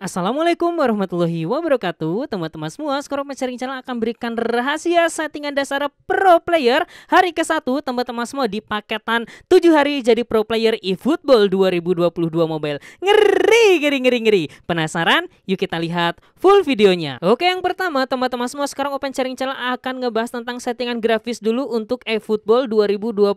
Assalamualaikum warahmatullahi wabarakatuh Teman-teman semua, Skorok Sharing Channel akan berikan rahasia settingan dasar pro player Hari ke-1 teman-teman semua di paketan 7 hari jadi pro player eFootball 2022 mobile Ngeri, ngeri, ngeri, ngeri Penasaran? Yuk kita lihat full videonya Oke yang pertama teman-teman semua sekarang Open Sharing Channel akan ngebahas tentang settingan grafis dulu untuk eFootball 2022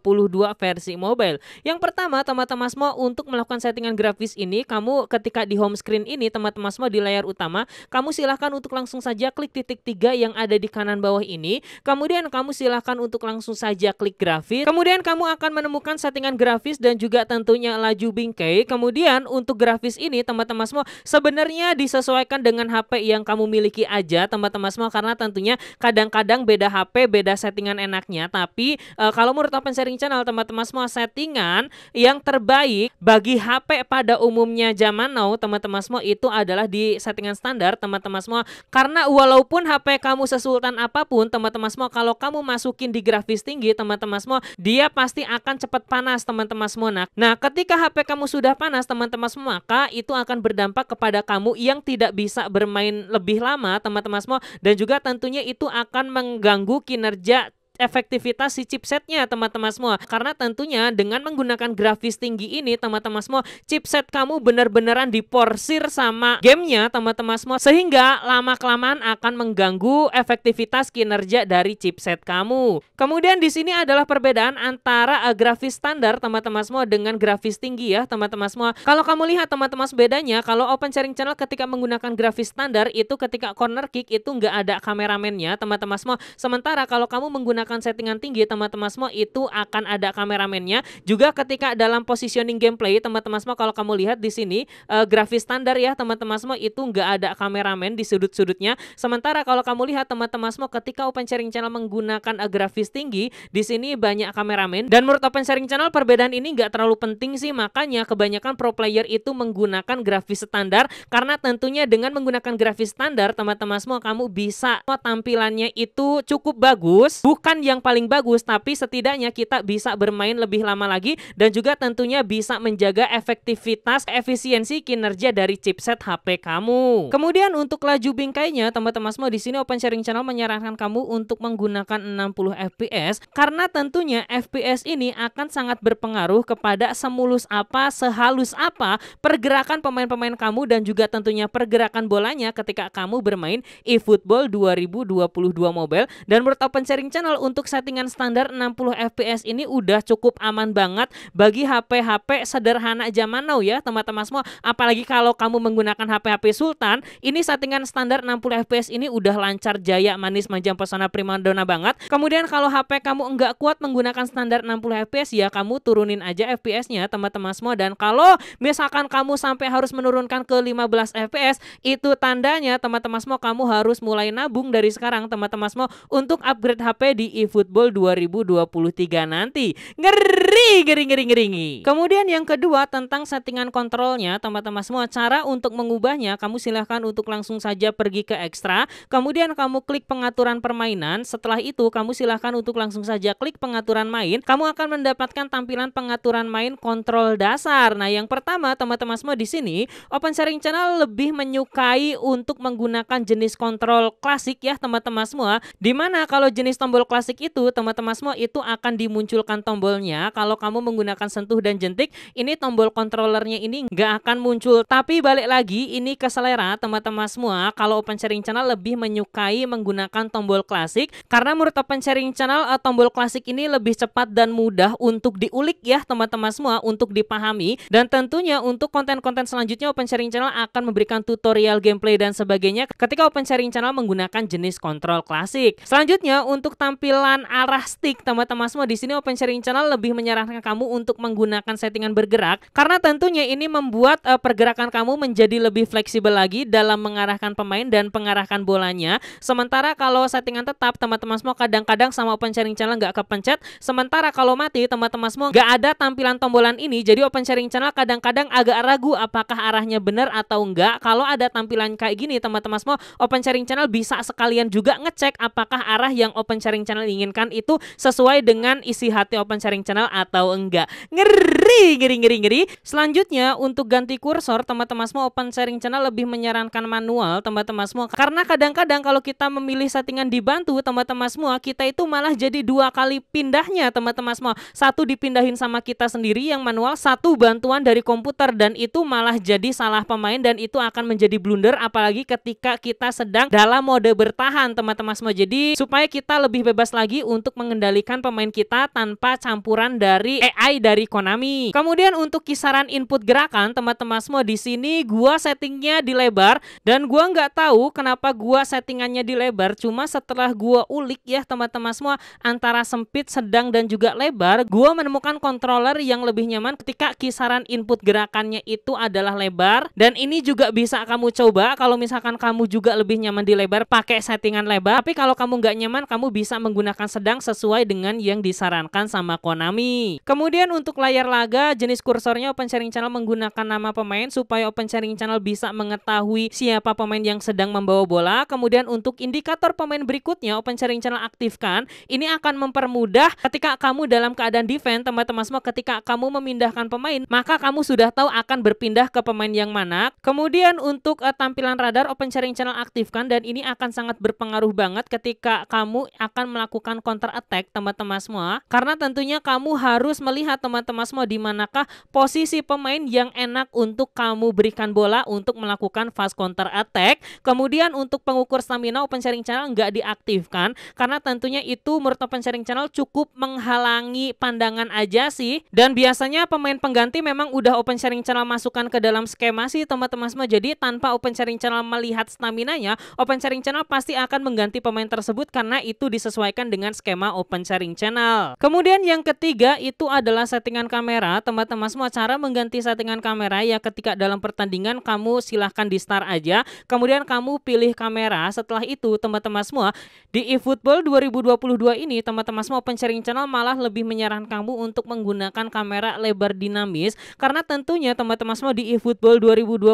versi mobile Yang pertama teman-teman semua untuk melakukan settingan grafis ini Kamu ketika di home screen ini teman sahabat Masma di layar utama, kamu silahkan untuk langsung saja klik titik tiga yang ada di kanan bawah ini. Kemudian kamu silahkan untuk langsung saja klik grafis. Kemudian kamu akan menemukan settingan grafis dan juga tentunya laju bingkai. Kemudian untuk grafis ini teman-teman semua sebenarnya disesuaikan dengan HP yang kamu miliki aja teman-teman semua karena tentunya kadang-kadang beda HP, beda settingan enaknya. Tapi e, kalau menurut Open Sharing Channel teman-teman semua settingan yang terbaik bagi HP pada umumnya zaman now teman-teman semua itu ada adalah di settingan standar teman-teman semua karena walaupun HP kamu sesultan apapun teman-teman semua kalau kamu masukin di grafis tinggi teman-teman semua dia pasti akan cepat panas teman-teman semua nah, nah ketika HP kamu sudah panas teman-teman semua maka itu akan berdampak kepada kamu yang tidak bisa bermain lebih lama teman-teman semua dan juga tentunya itu akan mengganggu kinerja efektivitas si chipsetnya teman-teman semua karena tentunya dengan menggunakan grafis tinggi ini teman-teman semua chipset kamu benar-benaran diporsir sama gamenya teman-teman semua sehingga lama-kelamaan akan mengganggu efektivitas kinerja dari chipset kamu kemudian di sini adalah perbedaan antara eh, grafis standar teman-teman semua dengan grafis tinggi ya teman-teman semua kalau kamu lihat teman-teman bedanya kalau open sharing channel ketika menggunakan grafis standar itu ketika corner kick itu nggak ada kameramennya teman-teman semua sementara kalau kamu menggunakan menggunakan settingan tinggi teman-teman semua itu akan ada kameramennya. Juga ketika dalam positioning gameplay teman-teman semua kalau kamu lihat di sini uh, grafis standar ya teman-teman semua itu nggak ada kameramen di sudut-sudutnya. Sementara kalau kamu lihat teman-teman semua ketika Open Sharing Channel menggunakan uh, grafis tinggi di sini banyak kameramen dan menurut Open Sharing Channel perbedaan ini nggak terlalu penting sih makanya kebanyakan pro player itu menggunakan grafis standar karena tentunya dengan menggunakan grafis standar teman-teman semua kamu bisa tampilannya itu cukup bagus bukan bukan yang paling bagus tapi setidaknya kita bisa bermain lebih lama lagi dan juga tentunya bisa menjaga efektivitas efisiensi kinerja dari chipset HP kamu. Kemudian untuk laju bingkainya teman-teman semua di sini Open Sharing Channel menyarankan kamu untuk menggunakan 60 FPS karena tentunya FPS ini akan sangat berpengaruh kepada semulus apa, sehalus apa pergerakan pemain-pemain kamu dan juga tentunya pergerakan bolanya ketika kamu bermain eFootball 2022 mobile dan menurut Open Sharing Channel untuk settingan standar 60 fps ini udah cukup aman banget bagi HP-HP sederhana zaman now ya teman-teman semua apalagi kalau kamu menggunakan HP-HP Sultan ini settingan standar 60 fps ini udah lancar jaya manis manjang pesona primadona banget kemudian kalau HP kamu enggak kuat menggunakan standar 60 fps ya kamu turunin aja fps-nya teman-teman semua dan kalau misalkan kamu sampai harus menurunkan ke 15 fps itu tandanya teman-teman semua kamu harus mulai nabung dari sekarang teman-teman semua untuk upgrade HP di eFootball 2023 nanti. Ngeri, ngeri, ngeri, ngeri. Kemudian yang kedua tentang settingan kontrolnya, teman-teman semua cara untuk mengubahnya kamu silahkan untuk langsung saja pergi ke ekstra. Kemudian kamu klik pengaturan permainan. Setelah itu kamu silahkan untuk langsung saja klik pengaturan main. Kamu akan mendapatkan tampilan pengaturan main kontrol dasar. Nah yang pertama teman-teman semua di sini Open Sharing Channel lebih menyukai untuk menggunakan jenis kontrol klasik ya teman-teman semua. Dimana kalau jenis tombol klasik klasik itu teman-teman semua itu akan dimunculkan tombolnya kalau kamu menggunakan sentuh dan jentik ini tombol kontrolernya ini nggak akan muncul tapi balik lagi ini ke selera teman-teman semua kalau open sharing channel lebih menyukai menggunakan tombol klasik karena menurut open sharing channel eh, tombol klasik ini lebih cepat dan mudah untuk diulik ya teman-teman semua untuk dipahami dan tentunya untuk konten-konten selanjutnya open sharing channel akan memberikan tutorial gameplay dan sebagainya ketika open sharing channel menggunakan jenis kontrol klasik selanjutnya untuk tampil tampilan arah stick teman-teman semua di sini Open Sharing Channel lebih menyarankan kamu untuk menggunakan settingan bergerak karena tentunya ini membuat uh, pergerakan kamu menjadi lebih fleksibel lagi dalam mengarahkan pemain dan pengarahkan bolanya. Sementara kalau settingan tetap teman-teman semua kadang-kadang sama Open Sharing Channel nggak kepencet. Sementara kalau mati teman-teman semua nggak ada tampilan tombolan ini. Jadi Open Sharing Channel kadang-kadang agak ragu apakah arahnya benar atau enggak. Kalau ada tampilan kayak gini teman-teman semua Open Sharing Channel bisa sekalian juga ngecek apakah arah yang Open Sharing Channel channel inginkan itu sesuai dengan isi hati open sharing channel atau enggak. Ngeri, ngeri, ngeri, ngeri. Selanjutnya untuk ganti kursor, teman-teman semua open sharing channel lebih menyarankan manual, teman-teman semua. Karena kadang-kadang kalau kita memilih settingan dibantu, teman-teman semua, kita itu malah jadi dua kali pindahnya, teman-teman semua. Satu dipindahin sama kita sendiri yang manual, satu bantuan dari komputer dan itu malah jadi salah pemain dan itu akan menjadi blunder apalagi ketika kita sedang dalam mode bertahan, teman-teman semua. Jadi supaya kita lebih bebas lagi untuk mengendalikan pemain kita tanpa campuran dari AI dari Konami. Kemudian untuk kisaran input gerakan teman-teman semua di sini gua settingnya di lebar dan gua nggak tahu kenapa gua settingannya di lebar cuma setelah gua ulik ya teman-teman semua antara sempit, sedang dan juga lebar, gua menemukan controller yang lebih nyaman ketika kisaran input gerakannya itu adalah lebar dan ini juga bisa kamu coba kalau misalkan kamu juga lebih nyaman di lebar pakai settingan lebar tapi kalau kamu nggak nyaman kamu bisa menggunakan menggunakan sedang sesuai dengan yang disarankan sama Konami. Kemudian untuk layar laga, jenis kursornya Open Sharing Channel menggunakan nama pemain supaya Open Sharing Channel bisa mengetahui siapa pemain yang sedang membawa bola. Kemudian untuk indikator pemain berikutnya Open Sharing Channel aktifkan. Ini akan mempermudah ketika kamu dalam keadaan defense, teman-teman semua ketika kamu memindahkan pemain, maka kamu sudah tahu akan berpindah ke pemain yang mana. Kemudian untuk uh, tampilan radar Open Sharing Channel aktifkan dan ini akan sangat berpengaruh banget ketika kamu akan melakukan melakukan counter attack teman-teman semua karena tentunya kamu harus melihat teman-teman semua di manakah posisi pemain yang enak untuk kamu berikan bola untuk melakukan fast counter attack. Kemudian untuk pengukur stamina open sharing channel nggak diaktifkan karena tentunya itu menurut open sharing channel cukup menghalangi pandangan aja sih dan biasanya pemain pengganti memang udah open sharing channel masukkan ke dalam skema sih teman-teman semua. Jadi tanpa open sharing channel melihat stamina nya open sharing channel pasti akan mengganti pemain tersebut karena itu disesuaikan disesuaikan dengan skema open sharing channel. Kemudian yang ketiga itu adalah settingan kamera. Teman-teman semua cara mengganti settingan kamera ya ketika dalam pertandingan kamu silahkan di start aja. Kemudian kamu pilih kamera. Setelah itu teman-teman semua di eFootball 2022 ini teman-teman semua open sharing channel malah lebih menyarankan kamu untuk menggunakan kamera lebar dinamis karena tentunya teman-teman semua di eFootball 2022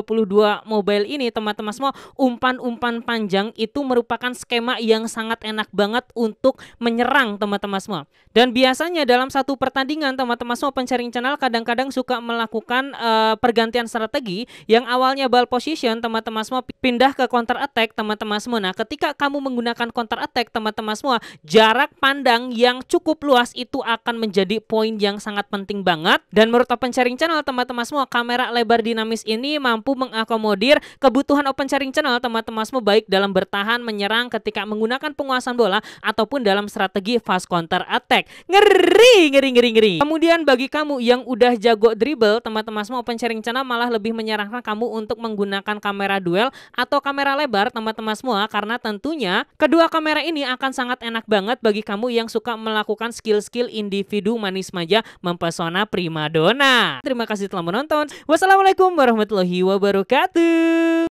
mobile ini teman-teman semua umpan-umpan panjang itu merupakan skema yang sangat enak banget untuk untuk menyerang teman-teman semua. Dan biasanya dalam satu pertandingan teman-teman semua pencaring channel kadang-kadang suka melakukan uh, pergantian strategi yang awalnya ball position teman-teman semua pindah ke counter attack teman-teman semua. Nah, ketika kamu menggunakan counter attack teman-teman semua, jarak pandang yang cukup luas itu akan menjadi poin yang sangat penting banget dan menurut open sharing channel teman-teman semua kamera lebar dinamis ini mampu mengakomodir kebutuhan open sharing channel teman-teman semua baik dalam bertahan menyerang ketika menggunakan penguasaan bola ataupun maupun dalam strategi fast counter attack. Ngeri, ngeri, ngeri, ngeri. Kemudian bagi kamu yang udah jago dribble, teman-teman semua open sharing channel malah lebih menyarankan kamu untuk menggunakan kamera duel atau kamera lebar, teman-teman semua, karena tentunya kedua kamera ini akan sangat enak banget bagi kamu yang suka melakukan skill-skill individu manis maja mempesona primadona. Terima kasih telah menonton. Wassalamualaikum warahmatullahi wabarakatuh.